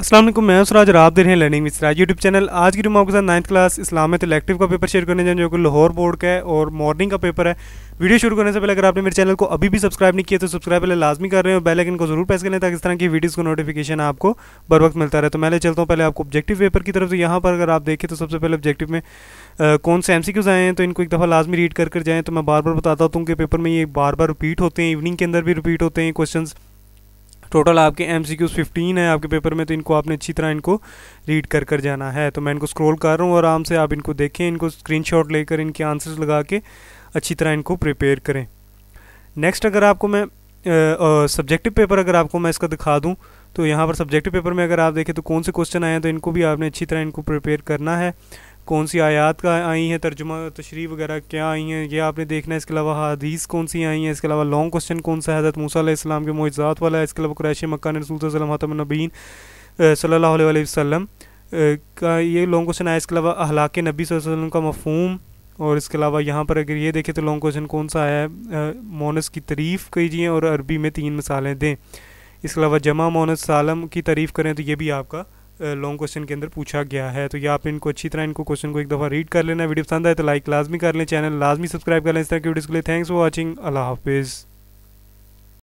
असलम मैं सराज राब दे रहे हैं लर्निंग विद यूट्यूब चैनल आज की रूम आपके साथ नाइन्थ क्लास इस्लामित इलेक्टिव का पेपर शेयर करने जाए जो कि लाहौर बोर्ड का है और मॉर्निंग का पेपर है वीडियो शुरू करने से पहले अगर आपने मेरे चैनल को अभी भी सब्सक्राइब नहीं किया तो सब्सक्राइब पहले लाजमी कर रहे हैं और बेल आइकन को जरूर प्रेस करें ताकि इस तरह की वीडियोज़ को नोटिफिकेशन आपको बर वक्त मिलता रहे तो मैं चलता हूँ पहले आपको ऑब्जेक्टिव पेपर की तरफ से यहाँ पर अगर आप देखें तो सबसे पहले ऑब्जेक्टिव में कौन से एम आए हैं तो इनको एक दफ़ा लाजमी रीड कर कर जाएँ तो मैं बार बार बताता हूँ कि पेपर में ये बार बार रिपीट होते हैं इवनिंग के अंदर भी रिपीट होते हैं क्वेश्चन टोटल आपके एम सी क्यूज़ फिफ्टीन है आपके पेपर में तो इनको आपने अच्छी तरह इनको रीड कर कर जाना है तो मैं इनको स्क्रॉल कर रहा हूँ आराम से आप इनको देखें इनको स्क्रीनशॉट लेकर इनके आंसर्स लगा के अच्छी तरह इनको प्रिपेयर करें नेक्स्ट अगर आपको मैं सब्जेक्टिव पेपर अगर आपको मैं इसका दिखा दूँ तो यहाँ पर सब्जेक्टिव पेपर में अगर आप देखें तो कौन से क्वेश्चन आए हैं तो इनको भी आपने अच्छी तरह इनको प्रिपेयर करना है कौन सी आयात का आई हैं तर्जुमा तशरी वगैरह क्या आई हैं ये आपने देखना है इसके अलावा हदीस कौन सी आई हैं इसके अलावा लॉन्ग क्वेश्चन कौन सा है हज़रत मूसा के मोजात वाला है इसके अलावा क्रैश मक्का रसूल हतम नबीन वसम का ये लॉन्ग क्वेश्चन आया इसके अलावा अहलाक नबी वसम का मफहम और इसके अलावा यहाँ पर अगर ये देखें तो लॉन्ग क्वेश्चन कौन सा आया है मोनस की तरीफ़ कीजिए और अरबी में तीन मिसालें दें इसके अलावा जमा मोनस सालम की तारीफ़ करें तो ये भी आपका लॉन्ग क्वेश्चन के अंदर पूछा गया है तो ये आप इनको अच्छी तरह इनको क्वेश्चन को एक दफ़ा रीड कर लेना वीडियो पसंद आए तो लाइक लाजमी कर लें चैनल लाजमी सब्सक्राइब कर लें इस तरह की वीडियोज़ के लिए थैंक्स फॉर वॉचिंग अल्लाह हाफिज़